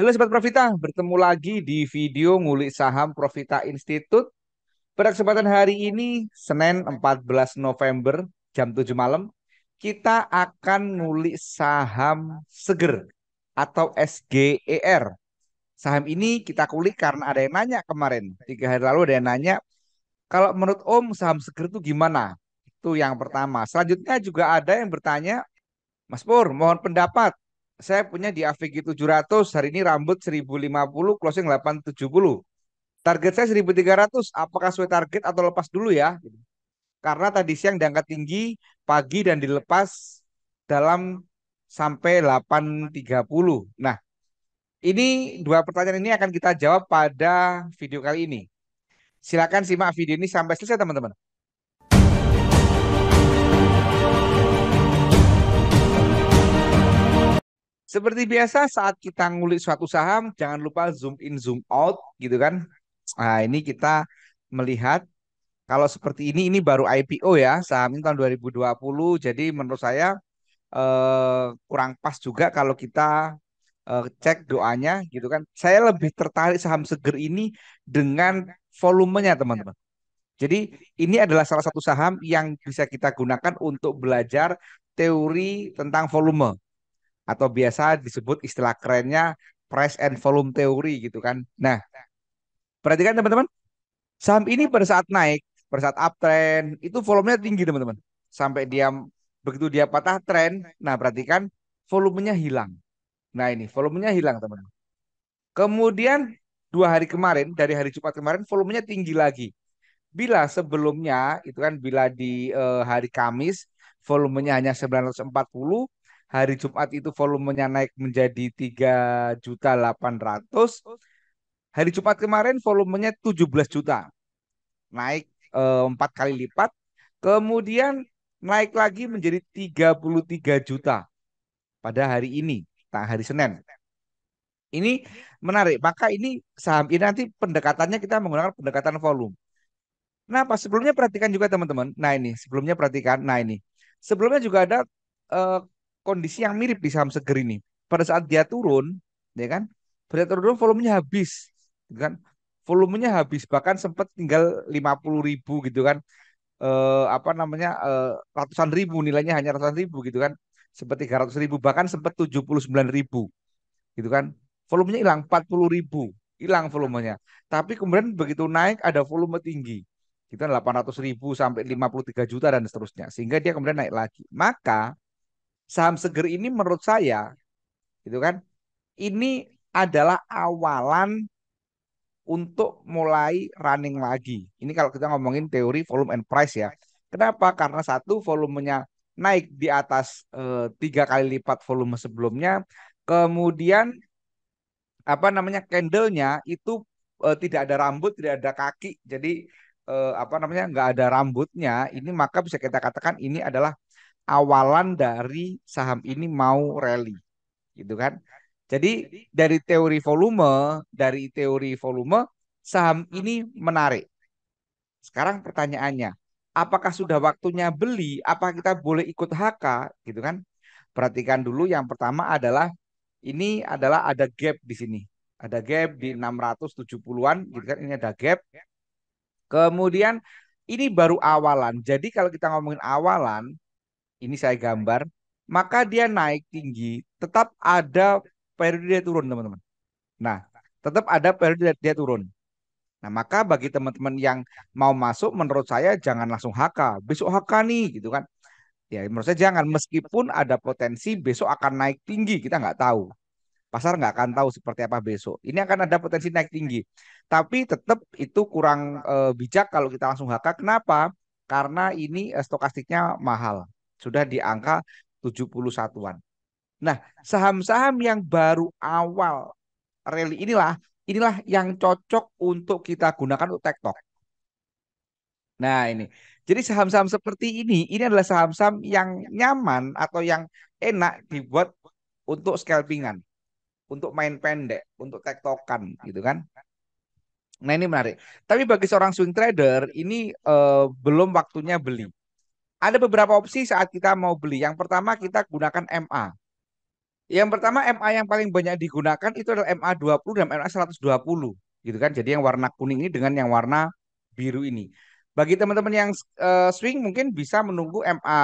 Halo Sobat Profita, bertemu lagi di video Ngulik Saham Profita Institute. Pada kesempatan hari ini, Senin 14 November jam 7 malam, kita akan ngulik saham seger atau SGER. Saham ini kita kulik karena ada yang nanya kemarin. Tiga hari lalu ada yang nanya, kalau menurut Om saham seger itu gimana? Itu yang pertama. Selanjutnya juga ada yang bertanya, Mas Pur, mohon pendapat saya punya di AVG 700, hari ini rambut 1050, closing 870. Target saya 1300, apakah sesuai target atau lepas dulu ya? Karena tadi siang diangkat tinggi, pagi dan dilepas dalam sampai 8.30. Nah, ini dua pertanyaan ini akan kita jawab pada video kali ini. Silakan simak video ini sampai selesai teman-teman. Seperti biasa saat kita ngulik suatu saham, jangan lupa zoom in, zoom out gitu kan. Nah ini kita melihat kalau seperti ini, ini baru IPO ya, saham ini tahun 2020. Jadi menurut saya eh, kurang pas juga kalau kita eh, cek doanya gitu kan. Saya lebih tertarik saham seger ini dengan volumenya teman-teman. Jadi ini adalah salah satu saham yang bisa kita gunakan untuk belajar teori tentang volume atau biasa disebut istilah kerennya price and volume theory gitu kan. Nah, perhatikan teman-teman, saham ini pada saat naik, pada saat uptrend itu volumenya tinggi teman-teman. Sampai dia begitu dia patah trend, nah perhatikan volumenya hilang. Nah ini volumenya hilang teman-teman. Kemudian dua hari kemarin dari hari Jumat kemarin volumenya tinggi lagi. Bila sebelumnya itu kan bila di uh, hari Kamis volumenya hanya 940, hari Jumat itu volumenya naik menjadi tiga juta ratus hari Jumat kemarin volumenya 17 juta naik eh, empat kali lipat kemudian naik lagi menjadi 33 juta pada hari ini tak hari Senin ini menarik maka ini saham ini nanti pendekatannya kita menggunakan pendekatan volume nah pas Sebelumnya perhatikan juga teman-teman. Nah ini, sebelumnya perhatikan. Nah ini, sebelumnya juga ada uh, kondisi yang mirip di saham seger ini. Pada saat dia turun, ya kan? Pada turun volumenya habis, gitu kan? Volumenya habis bahkan sempat tinggal 50 ribu gitu kan. Eh, apa namanya? Eh, ratusan ribu nilainya hanya ratusan ribu gitu kan. Sempat 300 ribu bahkan sempat 79 ribu. Gitu kan. Volumenya hilang 40 ribu, hilang volumenya. Tapi kemudian begitu naik ada volume tinggi kita gitu kan, 800 ribu sampai 53 juta dan seterusnya sehingga dia kemudian naik lagi maka saham seger ini menurut saya gitu kan ini adalah awalan untuk mulai running lagi. Ini kalau kita ngomongin teori volume and price ya. Kenapa? Karena satu volumenya naik di atas eh, tiga kali lipat volume sebelumnya. Kemudian apa namanya candlenya itu e, tidak ada rambut, tidak ada kaki. Jadi e, apa namanya nggak ada rambutnya. Ini maka bisa kita katakan ini adalah awalan dari saham ini mau rally gitu kan jadi dari teori volume dari teori volume saham ini menarik sekarang pertanyaannya apakah sudah waktunya beli apa kita boleh ikut HK gitu kan perhatikan dulu yang pertama adalah ini adalah ada gap di sini ada gap di 670-an gitu kan ini ada gap kemudian ini baru awalan jadi kalau kita ngomongin awalan ini saya gambar, maka dia naik tinggi, tetap ada periode dia turun, teman-teman. Nah, tetap ada periode dia turun. Nah, maka bagi teman-teman yang mau masuk menurut saya jangan langsung HK, besok HK nih gitu kan. Ya, menurut saya jangan meskipun ada potensi besok akan naik tinggi, kita nggak tahu. Pasar nggak akan tahu seperti apa besok. Ini akan ada potensi naik tinggi. Tapi tetap itu kurang eh, bijak kalau kita langsung HK. Kenapa? Karena ini eh, stokastiknya mahal sudah di angka 71-an. Nah, saham-saham yang baru awal rally inilah inilah yang cocok untuk kita gunakan untuk TikTok. Nah, ini. Jadi saham-saham seperti ini ini adalah saham-saham yang nyaman atau yang enak dibuat untuk scalpingan, untuk main pendek, untuk tektokan gitu kan. Nah, ini menarik. Tapi bagi seorang swing trader ini eh, belum waktunya beli. Ada beberapa opsi saat kita mau beli. Yang pertama kita gunakan MA. Yang pertama MA yang paling banyak digunakan itu adalah MA 20 dan MA 120 gitu kan. Jadi yang warna kuning ini dengan yang warna biru ini. Bagi teman-teman yang eh, swing mungkin bisa menunggu MA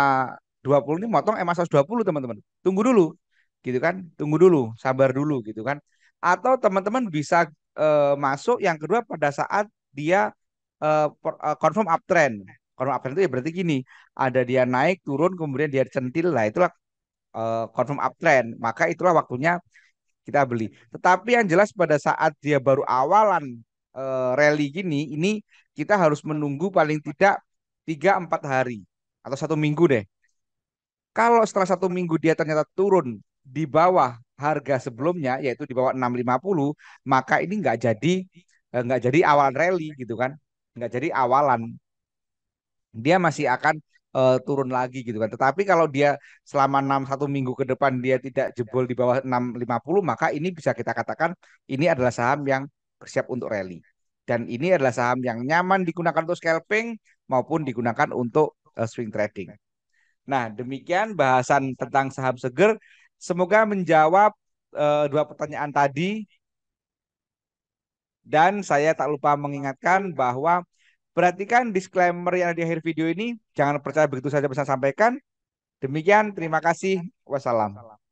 20 ini motong MA 120 teman-teman. Tunggu dulu gitu kan. Tunggu dulu, sabar dulu gitu kan. Atau teman-teman bisa eh, masuk yang kedua pada saat dia eh, confirm uptrend confirm uptrend itu ya berarti gini ada dia naik turun kemudian dia centil lah itulah uh, confirm uptrend maka itulah waktunya kita beli tetapi yang jelas pada saat dia baru awalan uh, rally gini ini kita harus menunggu paling tidak tiga empat hari atau satu minggu deh kalau setelah satu minggu dia ternyata turun di bawah harga sebelumnya yaitu di bawah 650 maka ini nggak jadi eh, nggak jadi awalan rally gitu kan nggak jadi awalan dia masih akan uh, turun lagi gitu kan. Tetapi kalau dia selama 6 satu minggu ke depan dia tidak jebol di bawah 650 maka ini bisa kita katakan ini adalah saham yang bersiap untuk rally. Dan ini adalah saham yang nyaman digunakan untuk scalping maupun digunakan untuk uh, swing trading. Nah, demikian bahasan tentang saham seger. Semoga menjawab uh, dua pertanyaan tadi. Dan saya tak lupa mengingatkan bahwa Perhatikan disclaimer yang ada di akhir video ini. Jangan percaya begitu saja pesan sampaikan. Demikian, terima kasih. Wassalam.